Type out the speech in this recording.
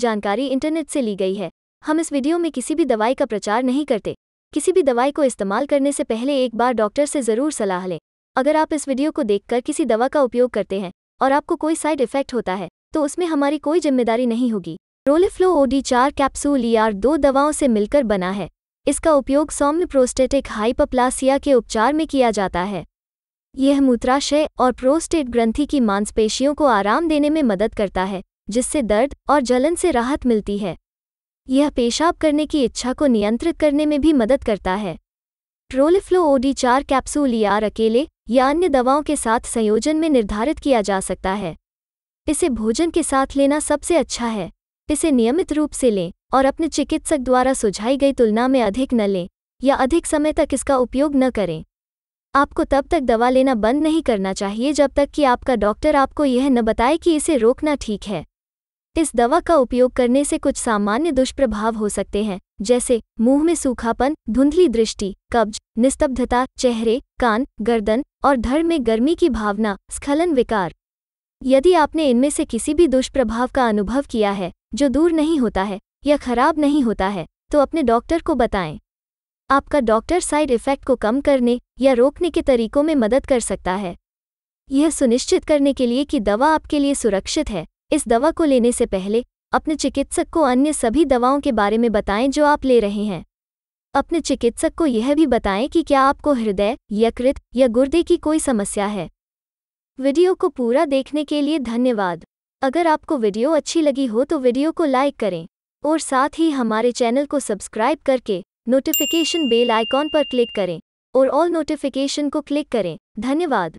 जानकारी इंटरनेट से ली गई है हम इस वीडियो में किसी भी दवाई का प्रचार नहीं करते किसी भी दवाई को इस्तेमाल करने से पहले एक बार डॉक्टर से ज़रूर सलाह लें अगर आप इस वीडियो को देखकर किसी दवा का उपयोग करते हैं और आपको कोई साइड इफेक्ट होता है तो उसमें हमारी कोई जिम्मेदारी नहीं होगी रोलिफ्लो ओडी चार कैप्सूल ईआर दो दवाओं से मिलकर बना है इसका उपयोग सौम्य प्रोस्टेटिक हाइपप्लासिया के उपचार में किया जाता है यह मूत्राशय और प्रोस्टेट ग्रंथि की मांसपेशियों को आराम देने में मदद करता है जिससे दर्द और जलन से राहत मिलती है यह पेशाब करने की इच्छा को नियंत्रित करने में भी मदद करता है ट्रोलिफ्लो ओडी चार कैप्सूल या अकेले या अन्य दवाओं के साथ संयोजन में निर्धारित किया जा सकता है इसे भोजन के साथ लेना सबसे अच्छा है इसे नियमित रूप से लें और अपने चिकित्सक द्वारा सुझाई गई तुलना में अधिक न लें या अधिक समय तक इसका उपयोग न करें आपको तब तक दवा लेना बंद नहीं करना चाहिए जब तक कि आपका डॉक्टर आपको यह न बताए कि इसे रोकना ठीक है इस दवा का उपयोग करने से कुछ सामान्य दुष्प्रभाव हो सकते हैं जैसे मुंह में सूखापन धुंधली दृष्टि कब्ज निस्तब्धता चेहरे कान गर्दन और धड़ में गर्मी की भावना स्खलन विकार यदि आपने इनमें से किसी भी दुष्प्रभाव का अनुभव किया है जो दूर नहीं होता है या खराब नहीं होता है तो अपने डॉक्टर को बताएं आपका डॉक्टर साइड इफेक्ट को कम करने या रोकने के तरीकों में मदद कर सकता है यह सुनिश्चित करने के लिए कि दवा आपके लिए सुरक्षित है इस दवा को लेने से पहले अपने चिकित्सक को अन्य सभी दवाओं के बारे में बताएं जो आप ले रहे हैं अपने चिकित्सक को यह भी बताएं कि क्या आपको हृदय यकृत या गुर्दे की कोई समस्या है वीडियो को पूरा देखने के लिए धन्यवाद अगर आपको वीडियो अच्छी लगी हो तो वीडियो को लाइक करें और साथ ही हमारे चैनल को सब्सक्राइब करके नोटिफिकेशन बेल आइकॉन पर क्लिक करें और ऑल नोटिफिकेशन को क्लिक करें धन्यवाद